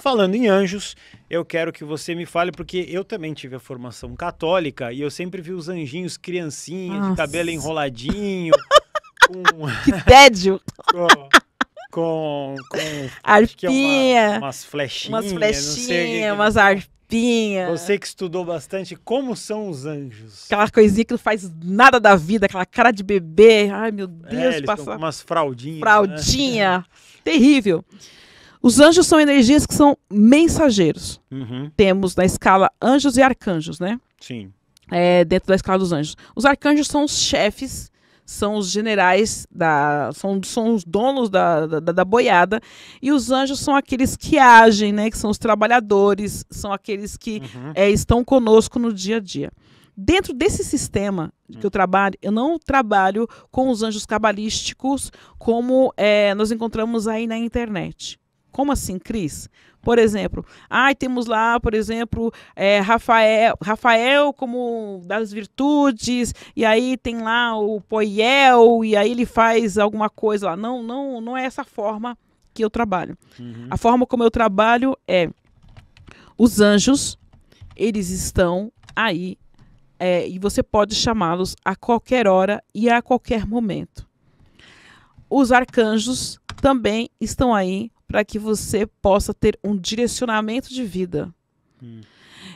Falando em anjos, eu quero que você me fale, porque eu também tive a formação católica e eu sempre vi os anjinhos criancinhos, Nossa. de cabelo enroladinho. com... Que tédio! com, com arpinha, é uma, umas flechinhas, umas flechinhas, umas arpinhas. Você que estudou bastante, como são os anjos? Aquela coisinha que não faz nada da vida, aquela cara de bebê. Ai, meu Deus, é, passa umas fraldinhas. Né? Fraldinha. Né? Terrível. Os anjos são energias que são mensageiros. Uhum. Temos na escala anjos e arcanjos, né? Sim. É, dentro da escala dos anjos. Os arcanjos são os chefes, são os generais, da, são, são os donos da, da, da, boiada. E os anjos são aqueles que agem, né? Que são os trabalhadores, são aqueles que uhum. é, estão conosco no dia a dia. Dentro desse sistema que eu trabalho, eu não trabalho com os anjos cabalísticos como é, nós encontramos aí na internet. Como assim, Cris? Por exemplo, ai, temos lá, por exemplo, é, Rafael, Rafael como das virtudes, e aí tem lá o Poiel, e aí ele faz alguma coisa lá. Não, não, não é essa forma que eu trabalho. Uhum. A forma como eu trabalho é os anjos, eles estão aí, é, e você pode chamá-los a qualquer hora e a qualquer momento. Os arcanjos também estão aí para que você possa ter um direcionamento de vida. Hum.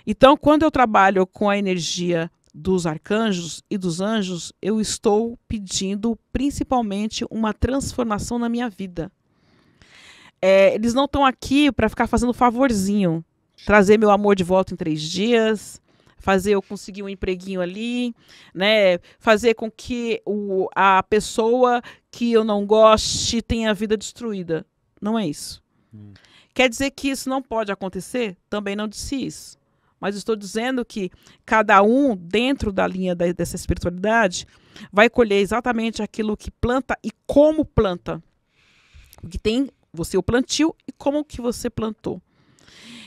Então, quando eu trabalho com a energia dos arcanjos e dos anjos, eu estou pedindo principalmente uma transformação na minha vida. É, eles não estão aqui para ficar fazendo favorzinho, trazer meu amor de volta em três dias, fazer eu conseguir um empreguinho ali, né? Fazer com que o, a pessoa que eu não goste tenha a vida destruída. Não é isso. Hum. Quer dizer que isso não pode acontecer? Também não disse isso. Mas estou dizendo que cada um, dentro da linha da, dessa espiritualidade, vai colher exatamente aquilo que planta e como planta. O que tem você o plantio e como que você plantou.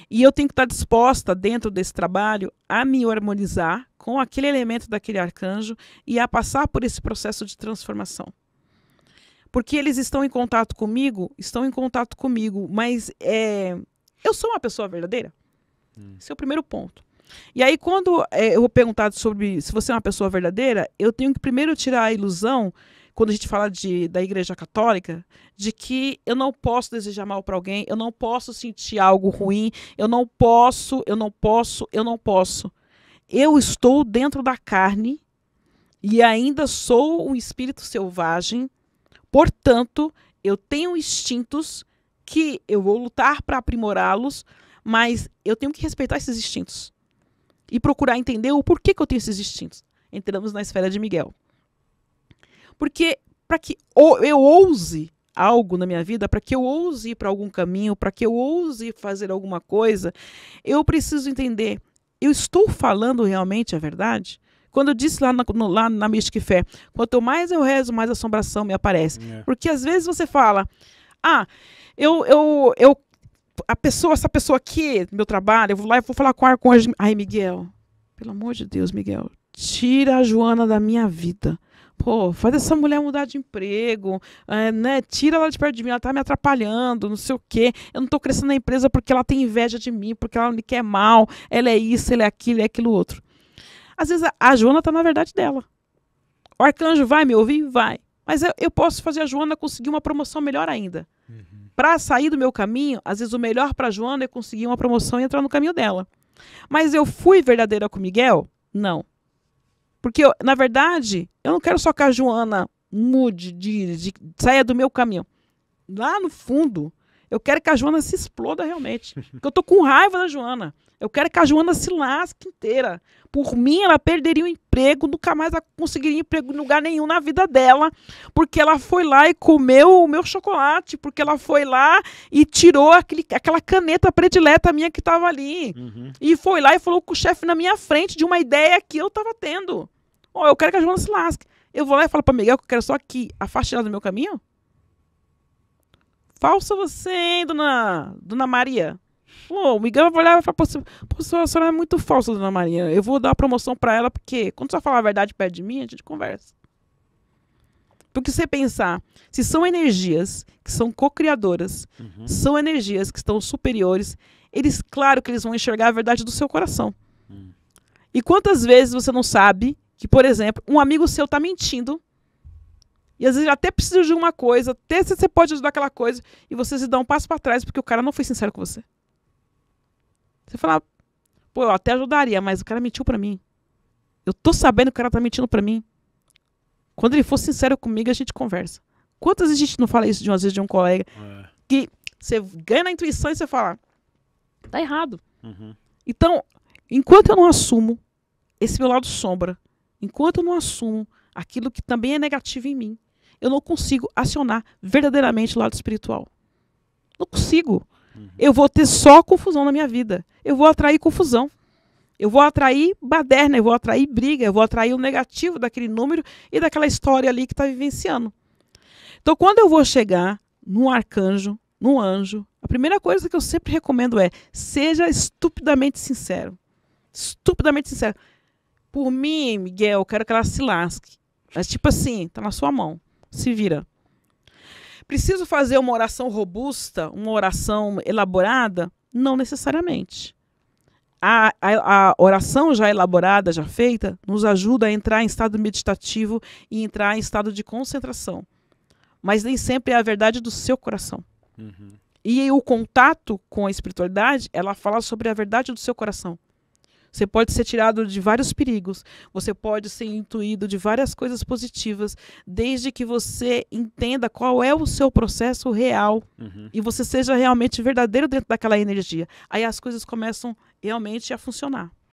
E eu tenho que estar disposta, dentro desse trabalho, a me harmonizar com aquele elemento daquele arcanjo e a passar por esse processo de transformação. Porque eles estão em contato comigo, estão em contato comigo, mas é, eu sou uma pessoa verdadeira? Hum. Esse é o primeiro ponto. E aí, quando é, eu vou perguntar sobre se você é uma pessoa verdadeira, eu tenho que primeiro tirar a ilusão, quando a gente fala de, da Igreja Católica, de que eu não posso desejar mal para alguém, eu não posso sentir algo ruim, eu não posso, eu não posso, eu não posso. Eu estou dentro da carne e ainda sou um espírito selvagem Portanto, eu tenho instintos que eu vou lutar para aprimorá-los, mas eu tenho que respeitar esses instintos e procurar entender o porquê que eu tenho esses instintos. Entramos na esfera de Miguel. Porque para que eu ouse algo na minha vida, para que eu ouse ir para algum caminho, para que eu ouse fazer alguma coisa, eu preciso entender: eu estou falando realmente a verdade? Quando eu disse lá na, no, lá na Fé, quanto mais eu rezo, mais assombração me aparece. É. Porque às vezes você fala, ah, eu, eu, eu, a pessoa, essa pessoa aqui, meu trabalho, eu vou lá e vou falar com o arcanjo. Ai, Miguel, pelo amor de Deus, Miguel, tira a Joana da minha vida. Pô, faz essa mulher mudar de emprego, é, né? Tira ela de perto de mim, ela tá me atrapalhando, não sei o quê. Eu não tô crescendo na empresa porque ela tem inveja de mim, porque ela me quer mal, ela é isso, ela é aquilo, é aquilo outro. Às vezes a, Joana está na verdade dela. O arcanjo vai me ouvir? Vai. Mas eu, eu posso fazer a Joana conseguir uma promoção melhor ainda. Uhum. Para sair do meu caminho, às vezes o melhor para a Joana é conseguir uma promoção e entrar no caminho dela. Mas eu fui verdadeira com Miguel? Não. Porque, eu, na verdade, eu não quero só que a Joana mude, de, de, de, saia do meu caminho. Lá no fundo, eu quero que a Joana se exploda realmente. Porque eu tô com raiva da Joana. Eu quero que a Joana se lasque inteira. Por mim, ela perderia o emprego, nunca mais conseguiria emprego em lugar nenhum na vida dela, porque ela foi lá e comeu o meu chocolate, porque ela foi lá e tirou aquele, aquela caneta predileta minha que estava ali. Uhum. E foi lá e falou com o chefe na minha frente de uma ideia que eu estava tendo. Oh, eu quero que a Joana se lasque. Eu vou lá e falo para Miguel é que eu quero só que afaste ela do meu caminho? falsa você, hein, dona, dona Maria? Pô, o Miguel vai olhar e vai falar, pô, a senhora é muito falsa, dona Maria. Eu vou dar promoção para ela, porque quando você falar a verdade perto de mim, a gente conversa. Porque você pensar, se são energias que são co-criadoras, uhum. são energias que estão superiores, eles, claro que eles vão enxergar a verdade do seu coração. Uhum. E quantas vezes você não sabe que, por exemplo, um amigo seu está mentindo e às vezes até precisa de uma coisa, até você pode ajudar aquela coisa, e você se dá um passo para trás porque o cara não foi sincero com você. Você fala, pô, eu até ajudaria, mas o cara mentiu para mim. Eu tô sabendo que o cara tá mentindo para mim. Quando ele for sincero comigo, a gente conversa. Quantas vezes a gente não fala isso de uma vez de um colega? É. Que você ganha na intuição e você fala, tá errado. Uhum. Então, enquanto eu não assumo esse meu lado sombra, enquanto eu não assumo aquilo que também é negativo em mim, eu não consigo acionar verdadeiramente o lado espiritual. Não consigo. Uhum. Eu vou ter só confusão na minha vida. Eu vou atrair confusão. Eu vou atrair baderna, eu vou atrair briga, eu vou atrair o negativo daquele número e daquela história ali que está vivenciando. Então, quando eu vou chegar num arcanjo, num anjo, a primeira coisa que eu sempre recomendo é: seja estupidamente sincero. Estupidamente sincero. Por mim, Miguel, eu quero que ela se lasque. Mas, tipo assim, tá na sua mão se vira. Preciso fazer uma oração robusta, uma oração elaborada? Não necessariamente. A, a, a, oração já elaborada, já feita, nos ajuda a entrar em estado meditativo e entrar em estado de concentração. Mas nem sempre é a verdade do seu coração. Uhum. E o contato com a espiritualidade, ela fala sobre a verdade do seu coração. Você pode ser tirado de vários perigos, você pode ser intuído de várias coisas positivas, desde que você entenda qual é o seu processo real uhum. e você seja realmente verdadeiro dentro daquela energia. Aí as coisas começam realmente a funcionar.